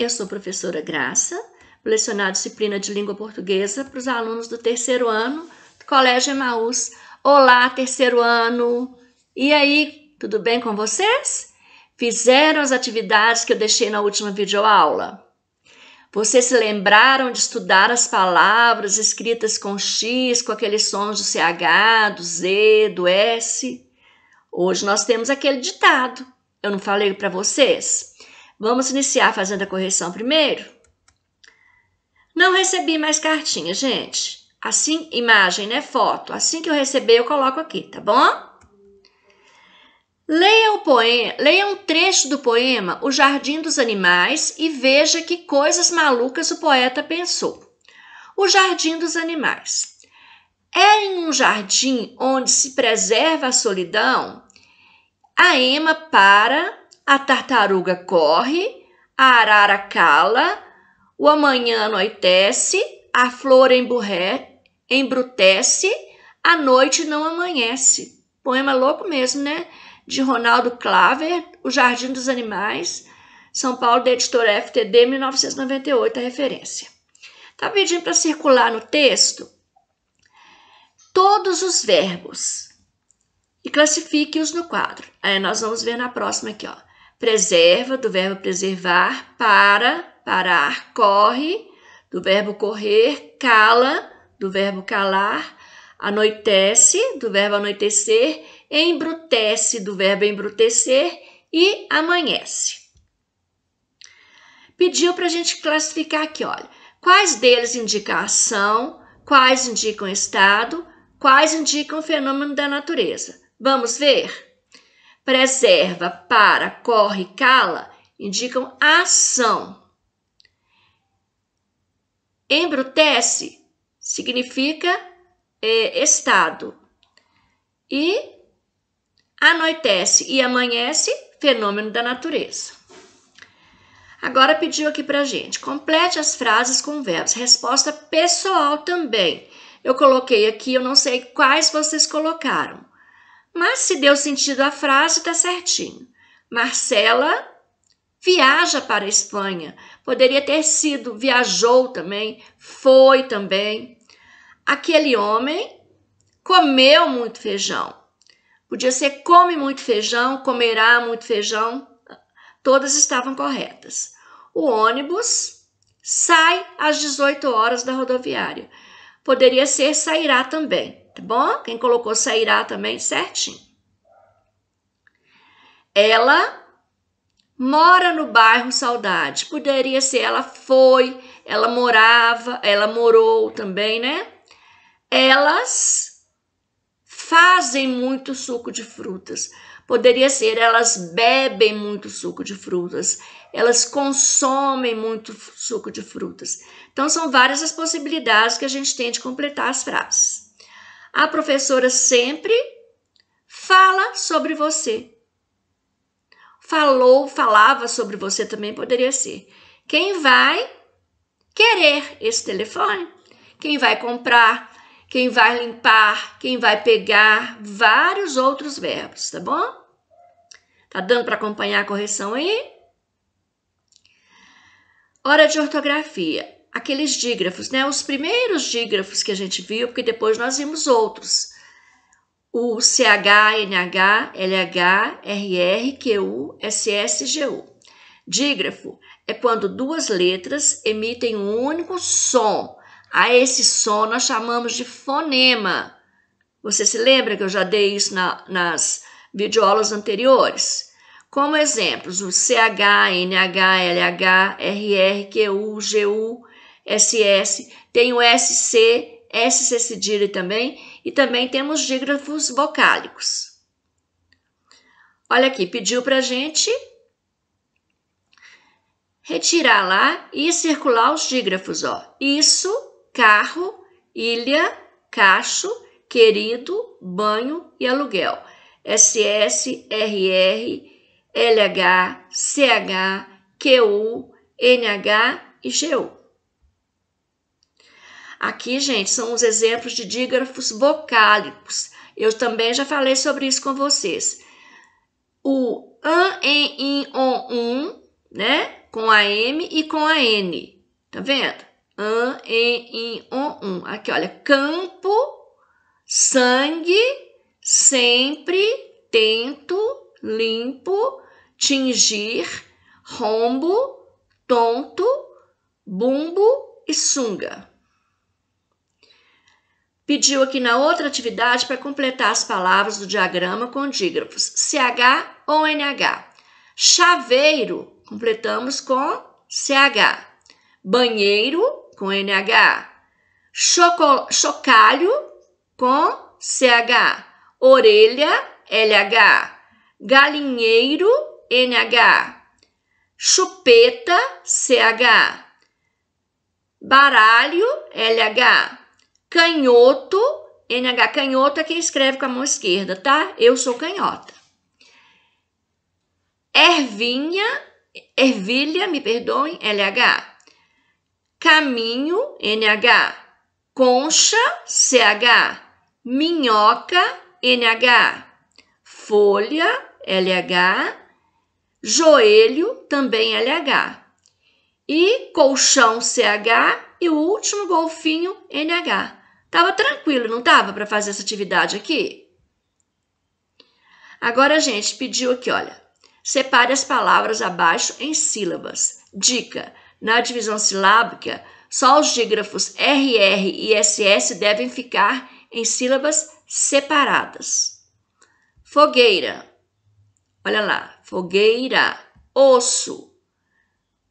Eu sou professora Graça, lecionar a disciplina de língua portuguesa para os alunos do terceiro ano do Colégio Emaús. Olá, terceiro ano! E aí, tudo bem com vocês? Fizeram as atividades que eu deixei na última videoaula? Vocês se lembraram de estudar as palavras escritas com X, com aqueles sons do CH, do Z, do S? Hoje nós temos aquele ditado. Eu não falei para vocês? Vamos iniciar fazendo a correção primeiro? Não recebi mais cartinha, gente. Assim, imagem, né? Foto. Assim que eu receber, eu coloco aqui, tá bom? Leia, o poema, leia um trecho do poema O Jardim dos Animais e veja que coisas malucas o poeta pensou. O Jardim dos Animais. É em um jardim onde se preserva a solidão, a Ema para a tartaruga corre, a arara cala, o amanhã anoitece, a flor emburré, embrutece, a noite não amanhece. Poema louco mesmo, né? De Ronaldo Claver, O Jardim dos Animais, São Paulo, da editora FTD, 1998, a referência. Tá pedindo para circular no texto todos os verbos e classifique-os no quadro. Aí nós vamos ver na próxima aqui, ó preserva, do verbo preservar, para, parar, corre, do verbo correr, cala, do verbo calar, anoitece, do verbo anoitecer, embrutece, do verbo embrutecer e amanhece. Pediu para a gente classificar aqui, olha, quais deles indicam ação, quais indicam estado, quais indicam fenômeno da natureza. Vamos ver? preserva, para, corre, cala indicam ação. Embrutece significa é, estado. E anoitece e amanhece, fenômeno da natureza. Agora pediu aqui pra gente, complete as frases com verbos. Resposta pessoal também. Eu coloquei aqui, eu não sei quais vocês colocaram. Mas se deu sentido à frase, está certinho. Marcela viaja para a Espanha. Poderia ter sido viajou também, foi também. Aquele homem comeu muito feijão. Podia ser come muito feijão, comerá muito feijão. Todas estavam corretas. O ônibus sai às 18 horas da rodoviária. Poderia ser sairá também. Tá bom? Quem colocou sairá também certinho. Ela mora no bairro Saudade. Poderia ser ela foi, ela morava, ela morou também, né? Elas fazem muito suco de frutas. Poderia ser elas bebem muito suco de frutas, elas consomem muito suco de frutas. Então, são várias as possibilidades que a gente tem de completar as frases. A professora sempre fala sobre você. Falou, falava sobre você também poderia ser. Quem vai querer esse telefone? Quem vai comprar? Quem vai limpar? Quem vai pegar? Vários outros verbos, tá bom? Tá dando para acompanhar a correção aí? Hora de ortografia aqueles dígrafos, né? Os primeiros dígrafos que a gente viu, porque depois nós vimos outros. O CH, NH, LH, RR, QU, SS, GU. Dígrafo é quando duas letras emitem um único som. A esse som nós chamamos de fonema. Você se lembra que eu já dei isso na, nas videoaulas anteriores? Como exemplos, o CH, NH, LH, RR, QU, GU, SS, tem o SC, SC cedilha também, e também temos dígrafos vocálicos. Olha aqui, pediu para a gente retirar lá e circular os dígrafos, ó. Isso, carro, ilha, cacho, querido, banho e aluguel. SS, RR, LH, CH, QU, NH e GU. Aqui, gente, são os exemplos de dígrafos vocálicos. Eu também já falei sobre isso com vocês. O an, em, in, on, um, né? Com a M e com a N. Tá vendo? An, em, in, on, um. Aqui, olha. Campo, sangue, sempre, tento, limpo, tingir, rombo, tonto, bumbo e sunga. Pediu aqui na outra atividade para completar as palavras do diagrama com dígrafos CH ou NH. Chaveiro, completamos com CH. Banheiro, com NH. Choco, chocalho, com CH. Orelha, LH. Galinheiro, NH. Chupeta, CH. Baralho, LH. Canhoto, NH canhoto é quem escreve com a mão esquerda, tá? Eu sou canhota. Ervinha, ervilha, me perdoem, LH. Caminho, NH. Concha, CH. Minhoca, NH. Folha, LH. Joelho, também LH. E colchão, CH. E o último golfinho, NH. Tava tranquilo, não tava, para fazer essa atividade aqui? Agora, a gente, pediu aqui, olha, separe as palavras abaixo em sílabas. Dica: na divisão silábica, só os dígrafos RR e SS devem ficar em sílabas separadas. Fogueira. Olha lá, fogueira, osso.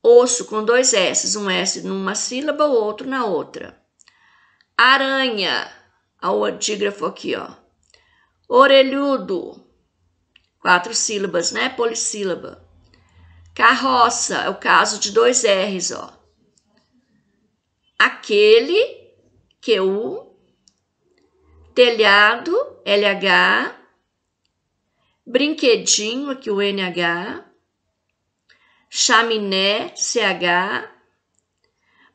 Osso com dois S, um S numa sílaba, o outro na outra. Aranha, ao odígrafo aqui, ó. Orelhudo, quatro sílabas, né? Polissílaba. Carroça, é o caso de dois R's, ó. Aquele, QU. Telhado, LH. Brinquedinho, aqui o NH. Chaminé, CH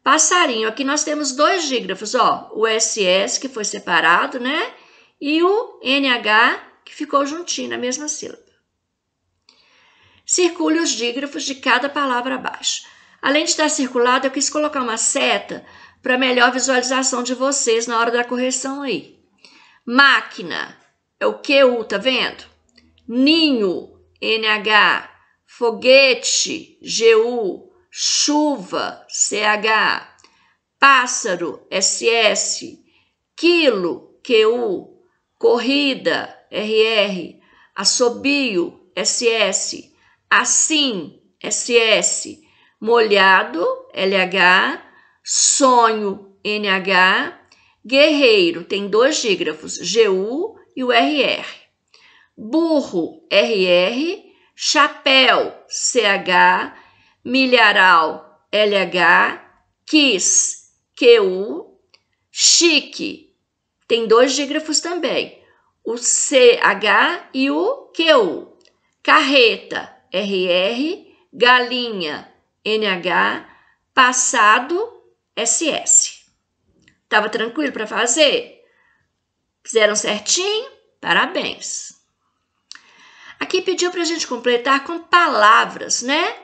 Passarinho, aqui nós temos dois dígrafos, ó, o SS que foi separado, né? E o NH que ficou juntinho na mesma sílaba. Circule os dígrafos de cada palavra abaixo. Além de estar circulado, eu quis colocar uma seta para melhor visualização de vocês na hora da correção aí. Máquina é o QU, tá vendo? Ninho, NH. Foguete, GU chuva, CH, pássaro, SS, quilo, QU, corrida, RR, assobio, SS, assim, SS, molhado, LH, sonho, NH, guerreiro, tem dois dígrafos, GU e o RR, burro, RR, chapéu, CH, milharal LH, quis QU, chique, tem dois dígrafos também, o CH e o QU, carreta RR, galinha NH, passado SS. Tava tranquilo para fazer? Fizeram certinho? Parabéns! Aqui pediu para a gente completar com palavras, né?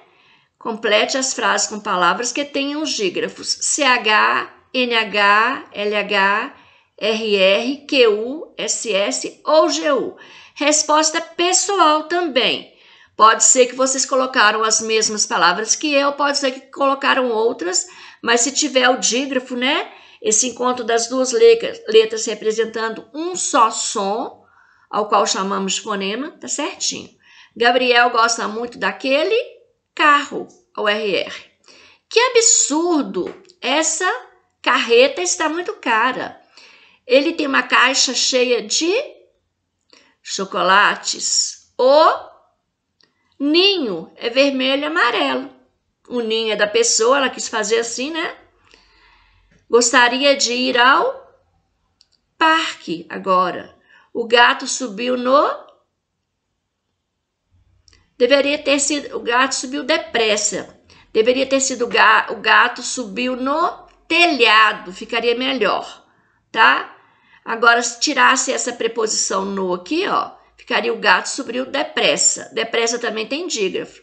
Complete as frases com palavras que tenham os dígrafos CH, NH, LH, RR, QU, SS ou GU. Resposta pessoal também. Pode ser que vocês colocaram as mesmas palavras que eu, pode ser que colocaram outras, mas se tiver o dígrafo, né? Esse encontro das duas letras representando um só som, ao qual chamamos de fonema, tá certinho. Gabriel gosta muito daquele carro ao RR. Que absurdo! Essa carreta está muito cara. Ele tem uma caixa cheia de chocolates. O ninho é vermelho e amarelo. O ninho é da pessoa, ela quis fazer assim, né? Gostaria de ir ao parque agora. O gato subiu no Deveria ter sido. O gato subiu depressa. Deveria ter sido o gato, o gato subiu no telhado, ficaria melhor, tá? Agora, se tirasse essa preposição no aqui, ó, ficaria o gato subiu depressa. Depressa também tem dígrafo,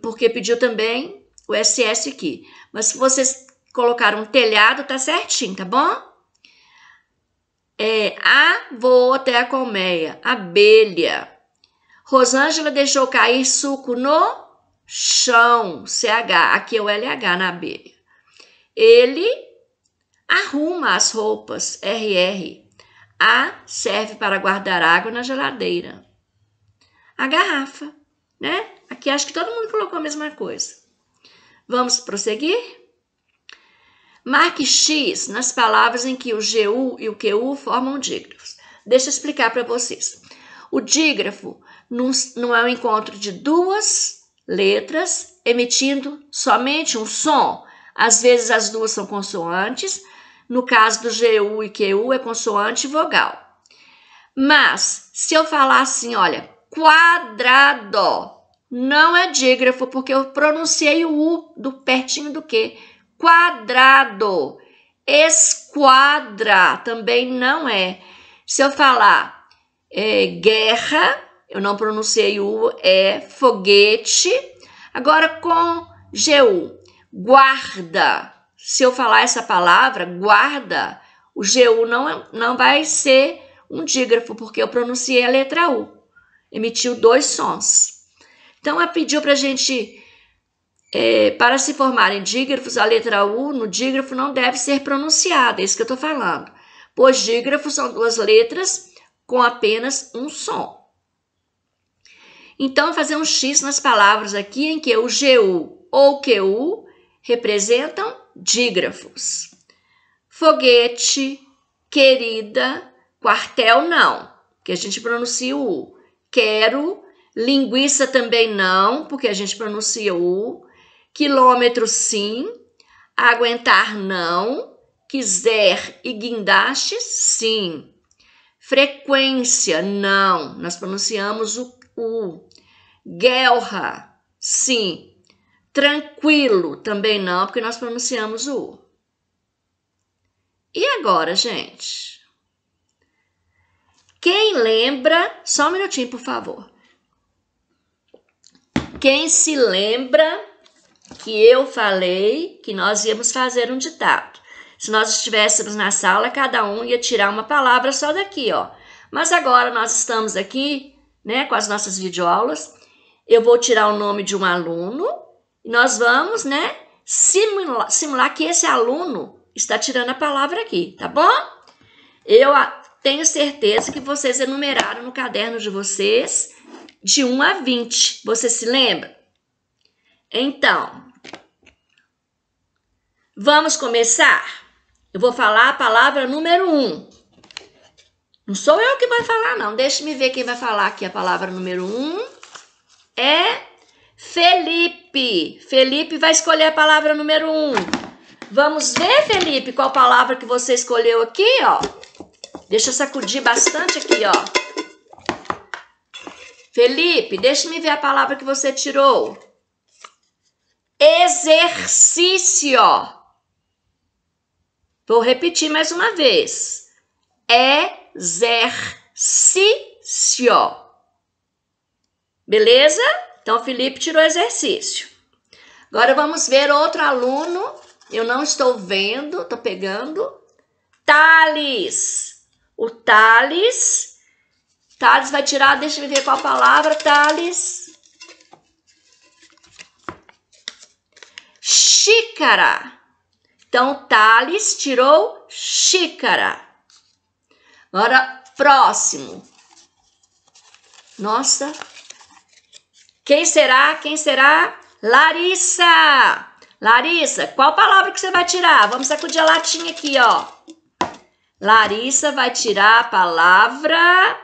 porque pediu também o SS aqui. Mas se vocês colocaram um telhado, tá certinho, tá bom? É, a voa até a colmeia, abelha. Rosângela deixou cair suco no chão, CH, aqui é o LH na abelha. Ele arruma as roupas, RR. A serve para guardar água na geladeira. A garrafa, né? Aqui acho que todo mundo colocou a mesma coisa. Vamos prosseguir? Marque X nas palavras em que o GU e o QU formam dígrafos. Deixa eu explicar para vocês. O dígrafo num, não é um encontro de duas letras emitindo somente um som. Às vezes as duas são consoantes, no caso do GU e QU é consoante e vogal. Mas se eu falar assim, olha, quadrado, não é dígrafo porque eu pronunciei o U do pertinho do Q. Quadrado. Esquadra também não é. Se eu falar é, guerra, eu não pronunciei o é foguete. Agora com GU, guarda. Se eu falar essa palavra, guarda, o GU não, é, não vai ser um dígrafo, porque eu pronunciei a letra U. Emitiu dois sons. Então, ela pediu para a gente, é, para se formarem dígrafos, a letra U no dígrafo não deve ser pronunciada, é isso que eu estou falando. Pois dígrafos são duas letras com apenas um som. Então, fazer um X nas palavras aqui em que o GU ou QU representam dígrafos. Foguete, querida, quartel não, que a gente pronuncia o U. Quero, linguiça também não, porque a gente pronuncia o U. Quilômetro sim, aguentar não, quiser e guindaste sim. Frequência não, nós pronunciamos o U. Guerra, sim. Tranquilo, também não, porque nós pronunciamos o U. E agora, gente? Quem lembra, só um minutinho, por favor. Quem se lembra que eu falei que nós íamos fazer um ditado? Se nós estivéssemos na sala, cada um ia tirar uma palavra só daqui, ó. Mas agora nós estamos aqui, né, com as nossas videoaulas eu vou tirar o nome de um aluno e nós vamos, né, simular, simular que esse aluno está tirando a palavra aqui, tá bom? Eu tenho certeza que vocês enumeraram no caderno de vocês de 1 a 20. Você se lembra? Então, vamos começar? Eu vou falar a palavra número 1. Não sou eu que vai falar, não. Deixe-me ver quem vai falar aqui a palavra número 1 é Felipe. Felipe vai escolher a palavra número um. Vamos ver, Felipe, qual palavra que você escolheu aqui, ó. Deixa eu sacudir bastante aqui, ó. Felipe, deixa-me ver a palavra que você tirou. Exercício. Vou repetir mais uma vez. Exercício. Beleza? Então, o Felipe tirou o exercício. Agora vamos ver outro aluno. Eu não estou vendo, estou pegando. Thales. O Thales. Thales vai tirar, deixa eu ver qual a palavra, Thales. Xícara. Então, Thales tirou xícara. Agora, próximo. Nossa, quem será? Quem será? Larissa! Larissa, qual palavra que você vai tirar? Vamos sacudir a latinha aqui, ó. Larissa vai tirar a palavra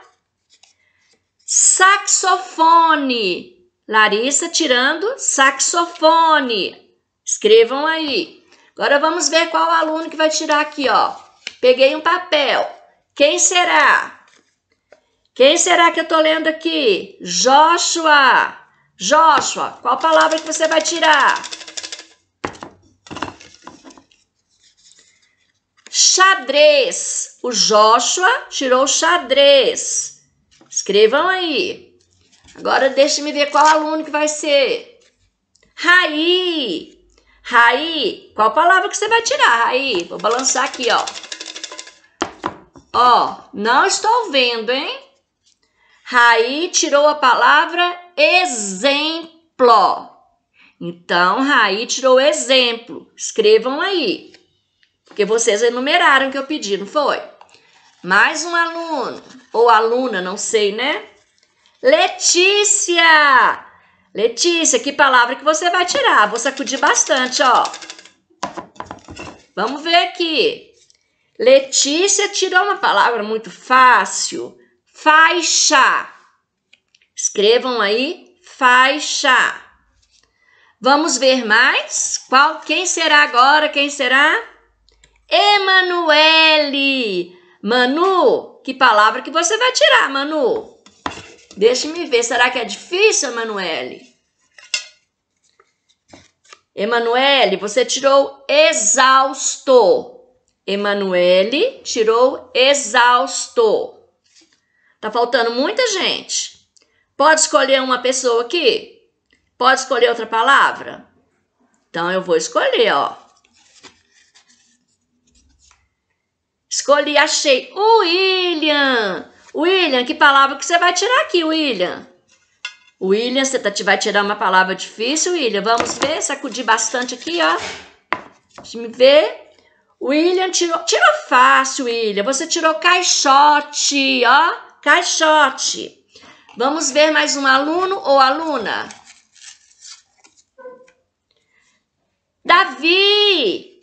saxofone. Larissa tirando saxofone. Escrevam aí. Agora vamos ver qual aluno que vai tirar aqui, ó. Peguei um papel. Quem será? Quem será que eu tô lendo aqui? Joshua. Joshua, qual palavra que você vai tirar? Xadrez. O Joshua tirou xadrez. Escrevam aí. Agora deixe-me ver qual aluno que vai ser. Raí. Raí, qual palavra que você vai tirar, Raí? Vou balançar aqui, ó. Ó, não estou vendo, hein? Raí tirou a palavra exemplo. Então, Raí tirou exemplo. Escrevam aí. Porque vocês enumeraram que eu pedi, não foi? Mais um aluno ou aluna, não sei, né? Letícia! Letícia, que palavra que você vai tirar? Vou sacudir bastante, ó. Vamos ver aqui. Letícia tirou uma palavra muito fácil. Faixa. Escrevam aí faixa. Vamos ver mais? Qual? Quem será agora? Quem será? Emanuele. Manu, que palavra que você vai tirar, Manu? Deixe-me ver, será que é difícil, Emanuele? Emanuele, você tirou exausto. Emanuele tirou exausto. Tá faltando muita gente. Pode escolher uma pessoa aqui? Pode escolher outra palavra? Então eu vou escolher, ó. Escolhi, achei. William! William, que palavra que você vai tirar aqui, William? William, você tá, vai tirar uma palavra difícil, William? Vamos ver, sacudir bastante aqui, ó. Deixa eu ver. William tirou, tirou fácil, William. Você tirou caixote, ó, caixote. Vamos ver mais um aluno ou aluna? Davi!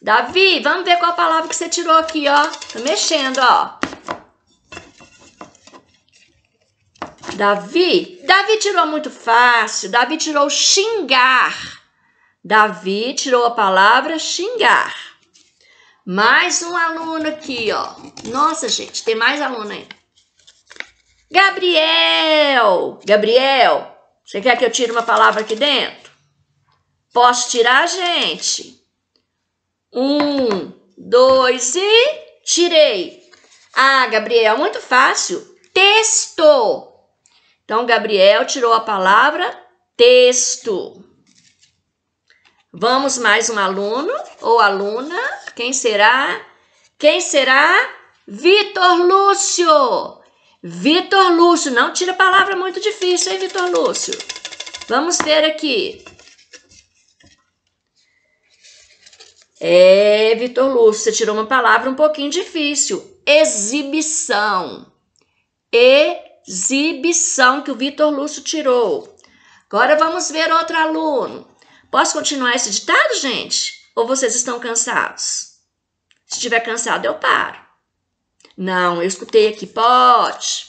Davi, vamos ver qual palavra que você tirou aqui, ó. Tá mexendo, ó. Davi, Davi tirou muito fácil. Davi tirou xingar. Davi tirou a palavra xingar. Mais um aluno aqui, ó. Nossa, gente, tem mais aluno ainda. Gabriel, Gabriel, você quer que eu tire uma palavra aqui dentro? Posso tirar, gente? Um, dois e tirei. Ah, Gabriel, muito fácil. Texto. Então, Gabriel tirou a palavra texto. Vamos mais um aluno ou aluna? Quem será? Quem será? Vitor Lúcio. Vitor Lúcio, não tira palavra é muito difícil, hein, Vitor Lúcio? Vamos ver aqui. É, Vitor Lúcio, você tirou uma palavra um pouquinho difícil. Exibição. Exibição que o Vitor Lúcio tirou. Agora vamos ver outro aluno. Posso continuar esse ditado, gente? Ou vocês estão cansados? Se estiver cansado, eu paro. Não, eu escutei aqui, pode.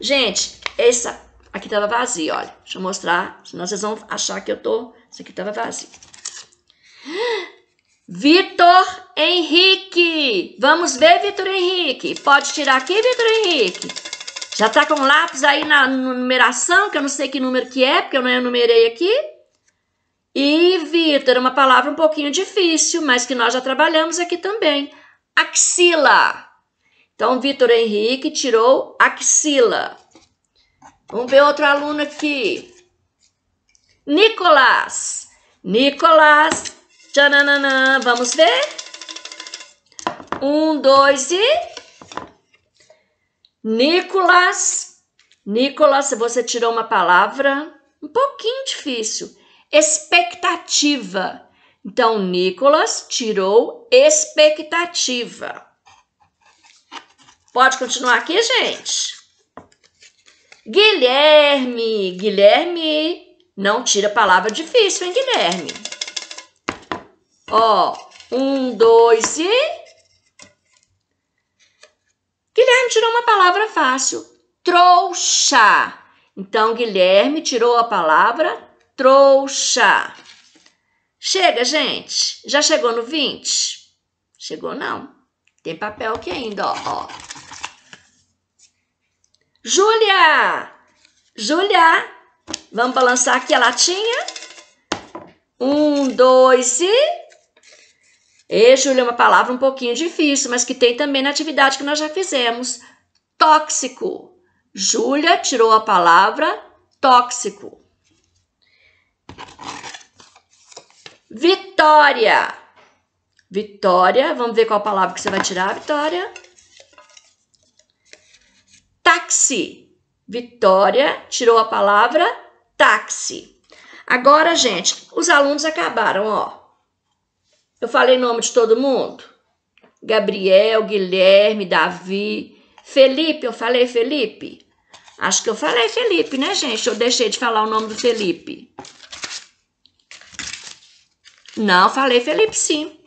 Gente, essa aqui tava vazia, olha. Deixa eu mostrar, senão vocês vão achar que eu tô... Essa aqui tava vazia. Vitor Henrique! Vamos ver, Vitor Henrique. Pode tirar aqui, Vitor Henrique. Já tá com lápis aí na numeração, que eu não sei que número que é, porque eu não enumerei aqui. E, Vitor, é uma palavra um pouquinho difícil, mas que nós já trabalhamos aqui também axila. Então, Vitor Henrique tirou axila. Vamos ver outro aluno aqui. Nicolas. Nicolas. Tchananã. Vamos ver? Um, dois e. Nicolas. Nicolas, você tirou uma palavra um pouquinho difícil. Expectativa. Então, Nicolas tirou expectativa. Pode continuar aqui, gente. Guilherme. Guilherme não tira palavra difícil, hein, Guilherme? Ó, um, dois e. Guilherme tirou uma palavra fácil. Trouxa. Então, Guilherme tirou a palavra trouxa. Chega, gente. Já chegou no 20? Chegou não. Tem papel aqui ainda, ó. ó. Júlia! Júlia! Vamos balançar aqui a latinha. Um, dois e... E, Júlia, é uma palavra um pouquinho difícil, mas que tem também na atividade que nós já fizemos. Tóxico. Júlia tirou a palavra tóxico. Vitória. Vitória. Vamos ver qual palavra que você vai tirar, Vitória. Táxi. Vitória tirou a palavra táxi. Agora, gente, os alunos acabaram, ó. Eu falei nome de todo mundo? Gabriel, Guilherme, Davi, Felipe, eu falei Felipe? Acho que eu falei Felipe, né, gente? Eu deixei de falar o nome do Felipe. Não, falei Felipe sim.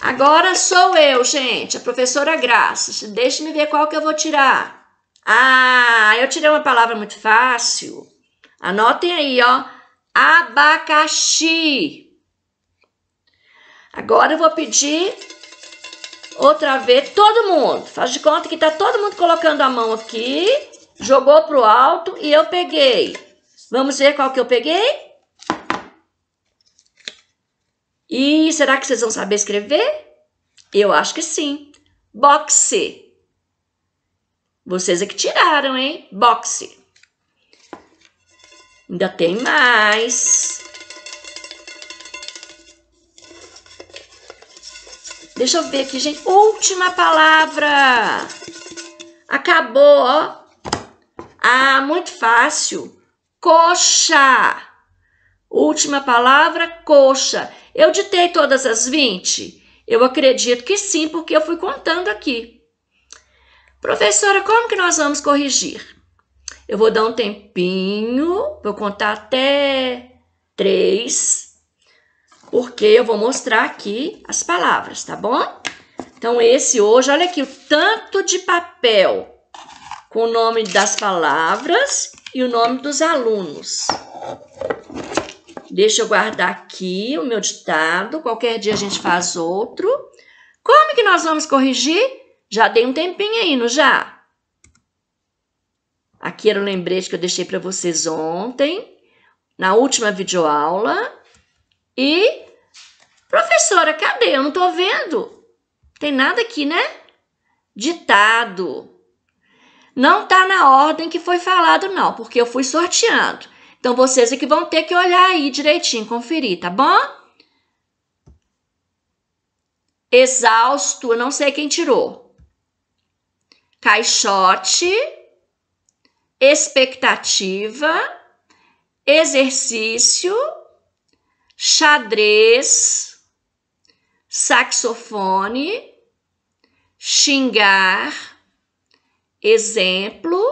Agora sou eu, gente, a professora Graça. Deixe-me ver qual que eu vou tirar. Ah, eu tirei uma palavra muito fácil. Anotem aí, ó. Abacaxi. Agora eu vou pedir outra vez todo mundo. Faz de conta que tá todo mundo colocando a mão aqui, jogou pro alto e eu peguei. Vamos ver qual que eu peguei? E será que vocês vão saber escrever? Eu acho que sim. Boxe. Vocês é que tiraram, hein? Boxe. Ainda tem mais. Deixa eu ver aqui, gente. Última palavra. Acabou, ó. Ah, muito fácil. Coxa. Última palavra, coxa. Eu ditei todas as 20? Eu acredito que sim, porque eu fui contando aqui. Professora, como que nós vamos corrigir? Eu vou dar um tempinho, vou contar até três, porque eu vou mostrar aqui as palavras, tá bom? Então, esse hoje, olha aqui o tanto de papel com o nome das palavras e o nome dos alunos. Deixa eu guardar aqui o meu ditado. Qualquer dia a gente faz outro. Como que nós vamos corrigir? Já dei um tempinho aí, não já? Aqui era o lembrete que eu deixei para vocês ontem, na última videoaula. E, professora, cadê? Eu não estou vendo. Tem nada aqui, né? Ditado. Não tá na ordem que foi falado, não, porque eu fui sorteando. Então vocês é que vão ter que olhar aí direitinho, conferir, tá bom? Exausto, eu não sei quem tirou. Caixote, expectativa, exercício, xadrez, saxofone, xingar, exemplo,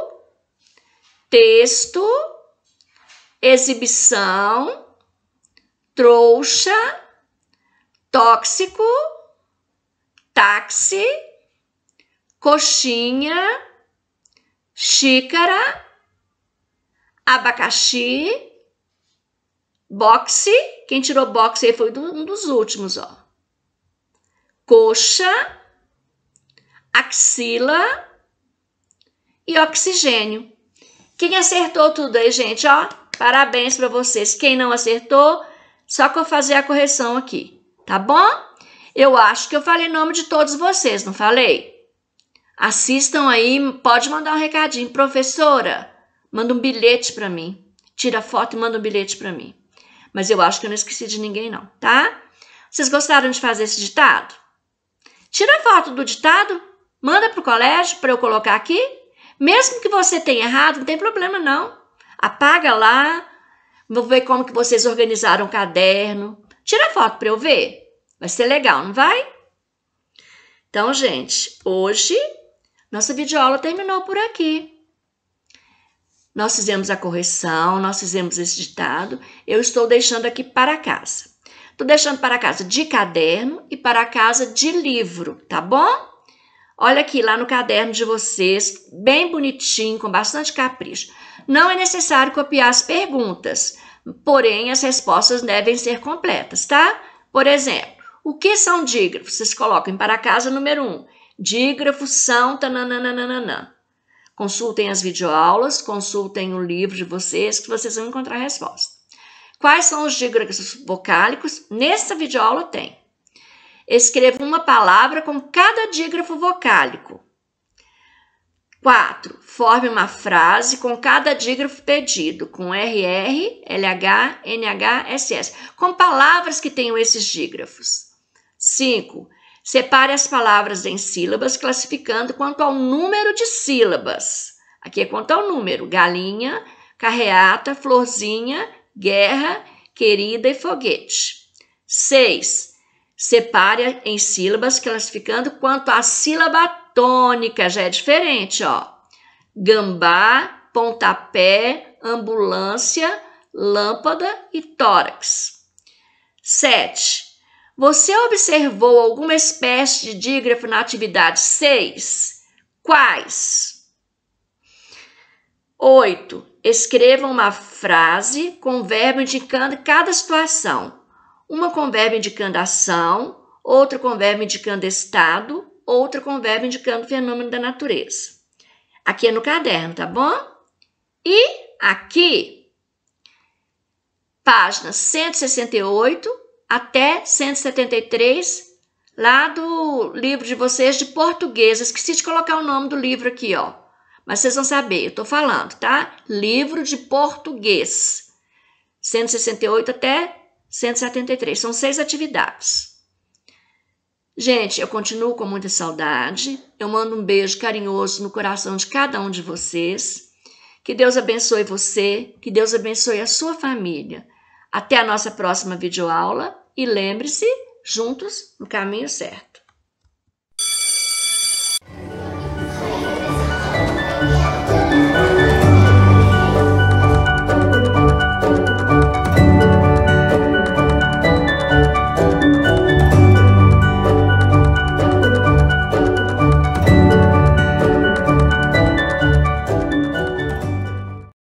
texto exibição, trouxa, tóxico, táxi, coxinha, xícara, abacaxi, boxe. Quem tirou boxe aí foi um dos últimos, ó. Coxa, axila e oxigênio. Quem acertou tudo aí, gente, ó? Parabéns para vocês. Quem não acertou, só que eu fazer a correção aqui, tá bom? Eu acho que eu falei nome de todos vocês, não falei? Assistam aí, pode mandar um recadinho, professora. Manda um bilhete para mim. Tira foto e manda um bilhete para mim. Mas eu acho que eu não esqueci de ninguém não, tá? Vocês gostaram de fazer esse ditado? Tira a foto do ditado, manda pro colégio para eu colocar aqui. Mesmo que você tenha errado, não tem problema não. Apaga lá, vou ver como que vocês organizaram o caderno. Tira foto para eu ver. Vai ser legal, não vai? Então, gente, hoje nossa videoaula terminou por aqui. Nós fizemos a correção, nós fizemos esse ditado. Eu estou deixando aqui para casa. Estou deixando para casa de caderno e para casa de livro, tá bom? Olha aqui lá no caderno de vocês, bem bonitinho, com bastante capricho. Não é necessário copiar as perguntas, porém as respostas devem ser completas, tá? Por exemplo, o que são dígrafos? Vocês coloquem para casa número 1. Um, dígrafos são tananana. Consultem as videoaulas, consultem o livro de vocês, que vocês vão encontrar a resposta. Quais são os dígrafos vocálicos? Nessa videoaula tem. Escreva uma palavra com cada dígrafo vocálico. 4. Forme uma frase com cada dígrafo pedido, com RR, LH, NH, SS, com palavras que tenham esses dígrafos. 5. Separe as palavras em sílabas, classificando quanto ao número de sílabas. Aqui é quanto ao número: galinha, carreata, florzinha, guerra, querida e foguete. 6. Separe em sílabas, classificando quanto à sílaba tônica, já é diferente, ó. Gambá, pontapé, ambulância, lâmpada e tórax. 7. Você observou alguma espécie de dígrafo na atividade 6? Quais? 8. Escreva uma frase com verbo indicando cada situação uma com verbo indicando ação, outra com verbo indicando estado, outra com verbo indicando fenômeno da natureza. Aqui é no caderno, tá bom? E aqui, páginas 168 até 173, lá do livro de vocês de português. Eu esqueci de colocar o nome do livro aqui, ó. Mas vocês vão saber, eu tô falando, tá? Livro de português. 168 até 173. São seis atividades. Gente, eu continuo com muita saudade. Eu mando um beijo carinhoso no coração de cada um de vocês. Que Deus abençoe você, que Deus abençoe a sua família. Até a nossa próxima videoaula e lembre-se, juntos no caminho certo.